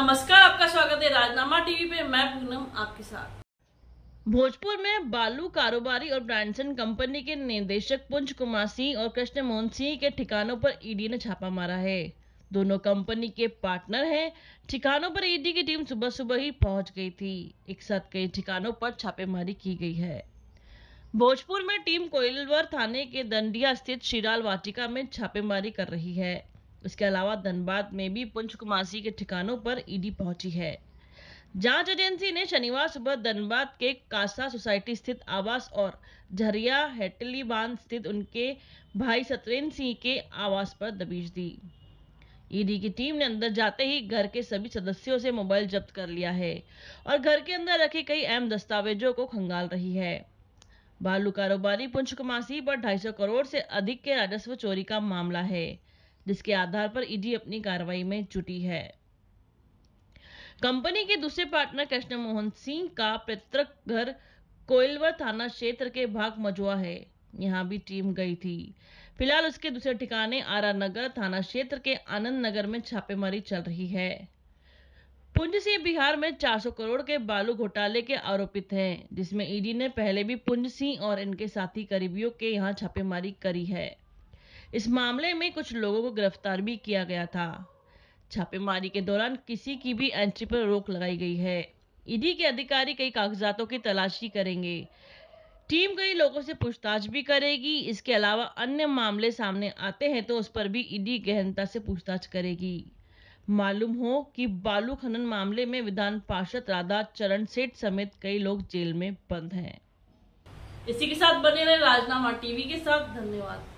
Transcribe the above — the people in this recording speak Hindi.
नमस्कार आपका स्वागत है राजनामा टीवी पे मैं पूनम आपके साथ भोजपुर में बालू कारोबारी और ब्रांडसन कंपनी के निदेशक पुंज कुमार सिंह और कृष्ण मोहन सिंह के ठिकानों पर ईडी e ने छापा मारा है दोनों कंपनी के पार्टनर हैं ठिकानों पर ईडी e की टीम सुबह सुबह ही पहुंच गई थी एक साथ कई ठिकानों पर छापेमारी की गई है भोजपुर में टीम कोयलवर थाने के दंडिया स्थित शिराल वाटिका में छापेमारी कर रही है इसके अलावा धनबाद में भी पुंछ कुमासी के ठिकानों पर ईडी e पहुंची है जांच एजेंसी ने शनिवार सुबह धनबाद के कासा सोसाइटी स्थित आवास और झरिया हेटली बांध स्थित उनके भाई सत्येंद्र सिंह के आवास पर दबीश दी ईडी e की टीम ने अंदर जाते ही घर के सभी सदस्यों से मोबाइल जब्त कर लिया है और घर के अंदर रखे कई अहम दस्तावेजों को खंगाल रही है बालू कारोबारी पुंछ कुमासी पर 250 करोड़ से अधिक के राजस्व चोरी का मामला है जिसके आधार पर ईडी अपनी कार्रवाई में जुटी है कंपनी के दूसरे पार्टनर कृष्ण मोहन सिंह का पैतृक घर कोयलवर थाना क्षेत्र के भाग मजुआ है यहाँ भी टीम गई थी फिलहाल उसके दूसरे ठिकाने आरा नगर थाना क्षेत्र के आनंद नगर में छापेमारी चल रही है पुंज से बिहार में 400 करोड़ के बालू घोटाले के आरोपित हैं जिसमें ईडी ने पहले भी पुंज सिंह और इनके साथी करीबियों के यहाँ छापेमारी करी है इस मामले में कुछ लोगों को गिरफ्तार भी किया गया था छापेमारी के दौरान किसी की भी एंट्री पर रोक लगाई गई है ईडी के अधिकारी कई कागजातों की तलाशी करेंगे टीम कई लोगों से पूछताछ भी करेगी इसके अलावा अन्य मामले सामने आते हैं तो उस पर भी ईडी गहनता से पूछताछ करेगी मालूम हो कि बालू खनन मामले में विधान पार्षद राधा चरण सेठ समेत कई लोग जेल में बंद हैं इसी के साथ बने रहे राजनामा टीवी के साथ धन्यवाद